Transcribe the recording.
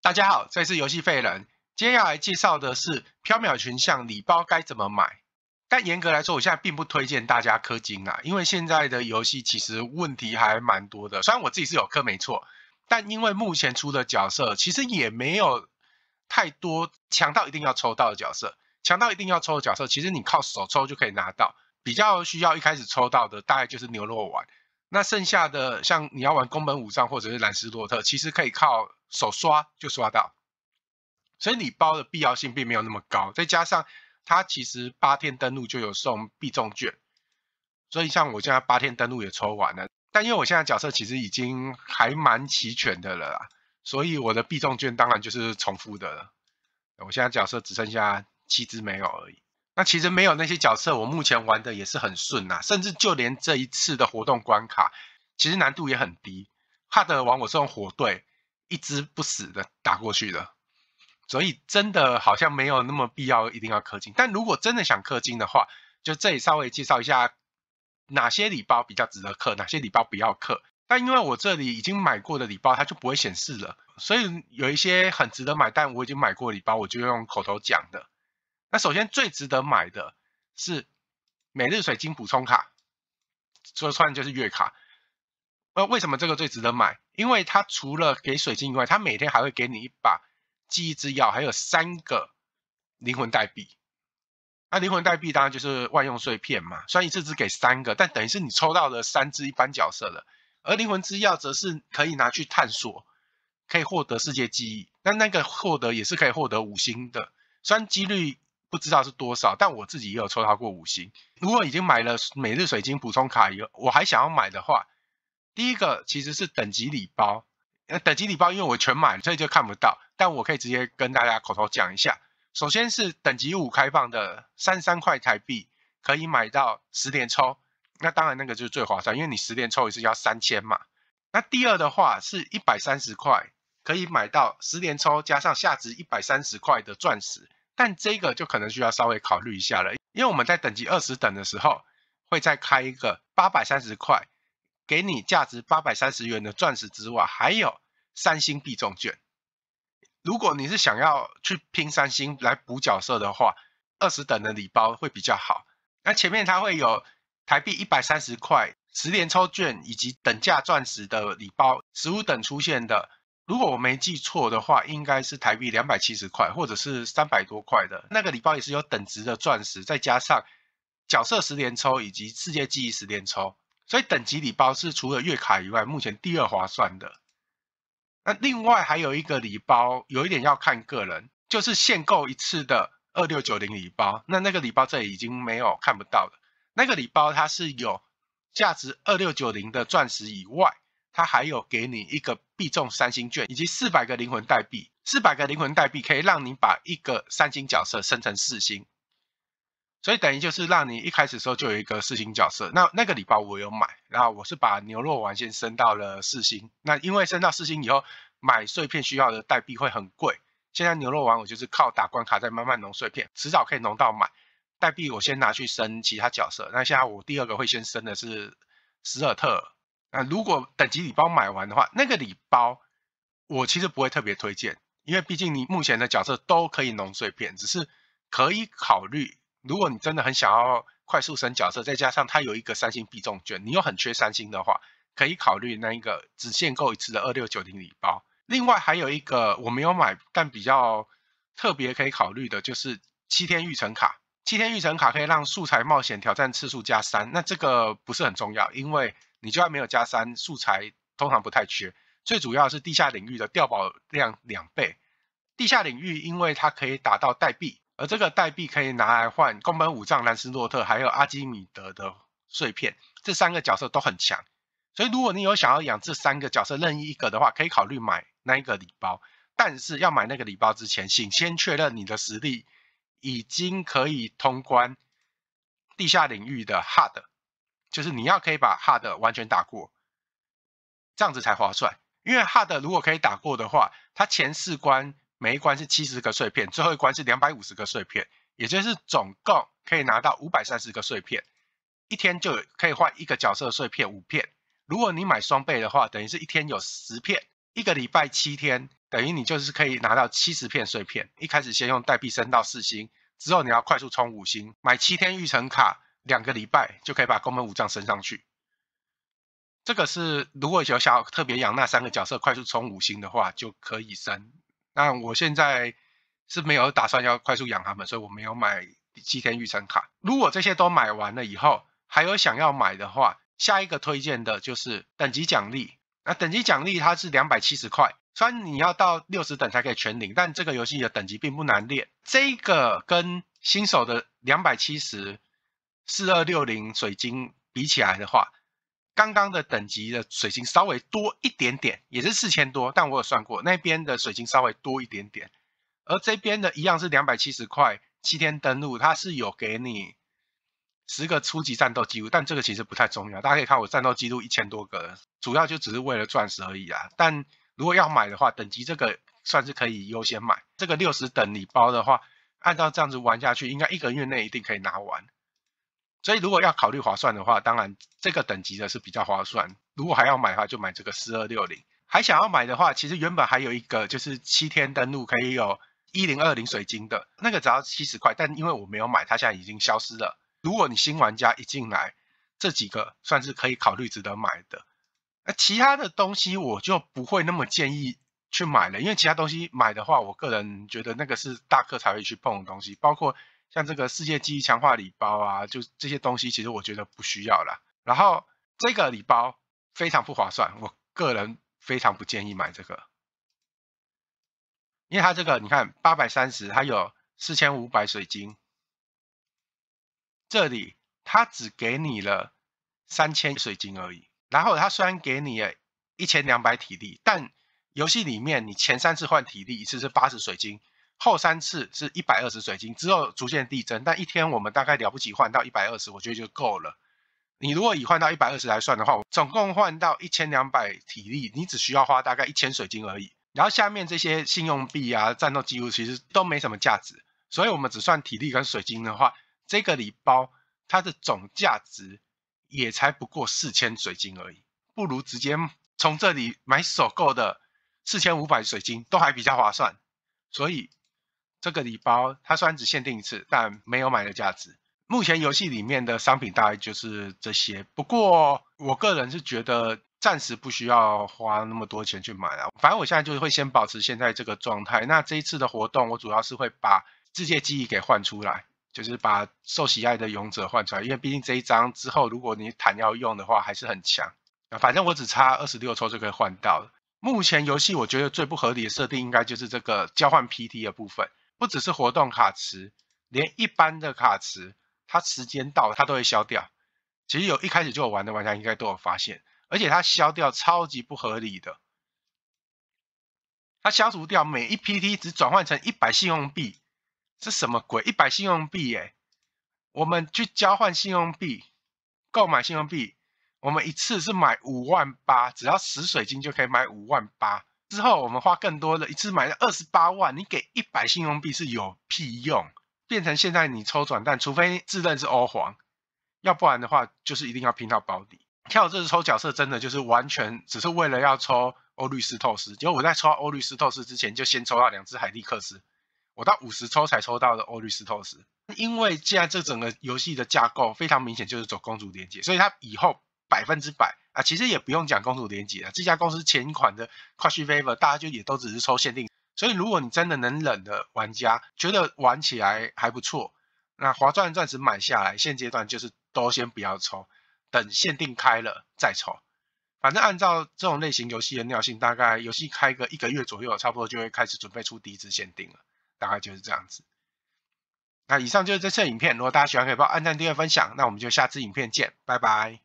大家好，这是游戏废人，今天要来介绍的是缥缈群像礼包该怎么买。但严格来说，我现在并不推荐大家氪金啊，因为现在的游戏其实问题还蛮多的。虽然我自己是有氪没错，但因为目前出的角色其实也没有太多强到一定要抽到的角色，强到一定要抽的角色，其实你靠手抽就可以拿到。比较需要一开始抽到的，大概就是牛肉丸。那剩下的像你要玩宫本武藏或者是兰斯洛特，其实可以靠。手刷就刷到，所以你包的必要性并没有那么高。再加上它其实八天登录就有送必中券，所以像我现在八天登录也抽完了。但因为我现在角色其实已经还蛮齐全的了，啦，所以我的必中券当然就是重复的了。我现在角色只剩下七只没有而已。那其实没有那些角色，我目前玩的也是很顺呐，甚至就连这一次的活动关卡，其实难度也很低。怕的玩我是用火队。一只不死的打过去的，所以真的好像没有那么必要一定要氪金。但如果真的想氪金的话，就这里稍微介绍一下哪些礼包比较值得氪，哪些礼包不要氪。但因为我这里已经买过的礼包，它就不会显示了，所以有一些很值得买，但我已经买过礼包，我就用口头讲的。那首先最值得买的是每日水晶补充卡，说穿就是月卡。那为什么这个最值得买？因为它除了给水晶以外，它每天还会给你一把记忆之钥，还有三个灵魂代币。那灵魂代币当然就是万用碎片嘛，虽然一次只给三个，但等于是你抽到了三只一般角色了。而灵魂之钥则是可以拿去探索，可以获得世界记忆。那那个获得也是可以获得五星的，虽然几率不知道是多少，但我自己也有抽到过五星。如果已经买了每日水晶补充卡，有我还想要买的话。第一个其实是等级礼包，那等级礼包因为我全买，所以就看不到，但我可以直接跟大家口头讲一下。首先是等级五开放的三三块台币可以买到十连抽，那当然那个就是最划算，因为你十连抽一次要三千嘛。那第二的话是一百三十块可以买到十连抽加上价值一百三十块的钻石，但这个就可能需要稍微考虑一下了，因为我们在等级二十等的时候会再开一个八百三十块。给你价值八百三十元的钻石之外，还有三星必中券。如果你是想要去拼三星来补角色的话，二十等的礼包会比较好。那前面它会有台币一百三十块十连抽券以及等价钻石的礼包。十五等出现的，如果我没记错的话，应该是台币两百七十块，或者是三百多块的那个礼包，也是有等值的钻石，再加上角色十连抽以及世界记忆十连抽。所以等级礼包是除了月卡以外，目前第二划算的。那另外还有一个礼包，有一点要看个人，就是限购一次的二六九零礼包。那那个礼包这里已经没有看不到的。那个礼包它是有价值二六九零的钻石以外，它还有给你一个必中三星券，以及四百个灵魂代币。四百个灵魂代币可以让你把一个三星角色升成四星。所以等于就是让你一开始时候就有一个四星角色。那那个礼包我有买，然后我是把牛肉丸先升到了四星。那因为升到四星以后，买碎片需要的代币会很贵。现在牛肉丸我就是靠打关卡再慢慢弄碎片，迟早可以弄到满。代币。我先拿去升其他角色。那现在我第二个会先升的是史尔特。那如果等级礼包买完的话，那个礼包我其实不会特别推荐，因为毕竟你目前的角色都可以弄碎片，只是可以考虑。如果你真的很想要快速升角色，再加上它有一个三星必中券，你又很缺三星的话，可以考虑那一个只限购一次的二六九零礼包。另外还有一个我没有买但比较特别可以考虑的就是七天预成卡。七天预成卡可以让素材冒险挑战次数加三，那这个不是很重要，因为你就算没有加三，素材通常不太缺。最主要是地下领域的掉宝量两倍，地下领域因为它可以打到代币。而这个代币可以拿来换宫本武藏、兰斯洛特还有阿基米德的碎片，这三个角色都很强，所以如果你有想要养这三个角色任意一个的话，可以考虑买那一个礼包。但是要买那个礼包之前，请先确认你的实力已经可以通关地下领域的 Hard，就是你要可以把 Hard 完全打过，这样子才划算。因为 Hard 如果可以打过的话，它前四关。每一关是七十个碎片，最后一关是两百五十个碎片，也就是总共可以拿到五百三十个碎片。一天就可以换一个角色碎片五片，如果你买双倍的话，等于是一天有十片，一个礼拜七天，等于你就是可以拿到七十片碎片。一开始先用代币升到四星，之后你要快速冲五星，买七天预存卡，两个礼拜就可以把宫本武藏升上去。这个是如果有想特别养那三个角色，快速冲五星的话，就可以升。那我现在是没有打算要快速养它们，所以我没有买七天预存卡。如果这些都买完了以后，还有想要买的话，下一个推荐的就是等级奖励。那等级奖励它是两百七十块，虽然你要到六十等才可以全领，但这个游戏的等级并不难练。这个跟新手的两百七十四二六零水晶比起来的话，刚刚的等级的水晶稍微多一点点，也是四千多，但我有算过那边的水晶稍微多一点点，而这边的一样是两百七十块，七天登录它是有给你十个初级战斗记录，但这个其实不太重要，大家可以看我战斗记录一千多个，主要就只是为了钻石而已啊。但如果要买的话，等级这个算是可以优先买，这个六十等礼包的话，按照这样子玩下去，应该一个月内一定可以拿完。所以如果要考虑划算的话，当然这个等级的是比较划算。如果还要买的话，就买这个四二六零。还想要买的话，其实原本还有一个就是七天登录可以有一零二零水晶的那个，只要七十块。但因为我没有买，它现在已经消失了。如果你新玩家一进来，这几个算是可以考虑值得买的。那其他的东西我就不会那么建议去买了，因为其他东西买的话，我个人觉得那个是大客才会去碰的东西，包括。像这个世界记忆强化礼包啊，就这些东西，其实我觉得不需要了。然后这个礼包非常不划算，我个人非常不建议买这个，因为它这个你看，八百三十，它有四千五百水晶，这里它只给你了三千水晶而已。然后它虽然给你了一千两百体力，但游戏里面你前三次换体力一次是八十水晶。后三次是一百二十水晶，之后逐渐递增，但一天我们大概了不起换到一百二十，我觉得就够了。你如果以换到一百二十来算的话，总共换到一千两百体力，你只需要花大概一千水晶而已。然后下面这些信用币啊、战斗记录其实都没什么价值，所以我们只算体力跟水晶的话，这个礼包它的总价值也才不过四千水晶而已，不如直接从这里买首购的四千五百水晶都还比较划算，所以。这个礼包它虽然只限定一次，但没有买的价值。目前游戏里面的商品大概就是这些。不过我个人是觉得暂时不需要花那么多钱去买了，反正我现在就是会先保持现在这个状态。那这一次的活动，我主要是会把世界记忆给换出来，就是把受喜爱的勇者换出来，因为毕竟这一张之后，如果你坦要用的话，还是很强。啊，反正我只差二十六抽就可以换到。目前游戏我觉得最不合理的设定，应该就是这个交换 PT 的部分。不只是活动卡池，连一般的卡池，它时间到它都会消掉。其实有一开始就有玩的玩家应该都有发现，而且它消掉超级不合理的。它消除掉每一批 T 只转换成一百信用币，是什么鬼？一百信用币耶，我们去交换信用币，购买信用币，我们一次是买五万八，只要十水晶就可以买五万八。之后我们花更多的一次买了二十八万，你给一百信用币是有屁用？变成现在你抽转蛋，除非自认是欧皇，要不然的话就是一定要拼到保底。跳这次抽角色真的就是完全只是为了要抽欧律斯透斯，结果我在抽欧律斯透斯之前就先抽到两只海利克斯，我到五十抽才抽到的欧律斯透斯。因为现在这整个游戏的架构非常明显就是走公主连接，所以它以后。百分之百啊，其实也不用讲公主连结了。这家公司前款的 Crush Fever，大家就也都只是抽限定。所以如果你真的能忍的玩家，觉得玩起来还不错，那划钻钻石买下来，现阶段就是都先不要抽，等限定开了再抽。反正按照这种类型游戏的尿性，大概游戏开个一个月左右，差不多就会开始准备出第一支限定了，大概就是这样子。那以上就是这次影片，如果大家喜欢，可以帮我按赞、订阅、分享。那我们就下次影片见，拜拜。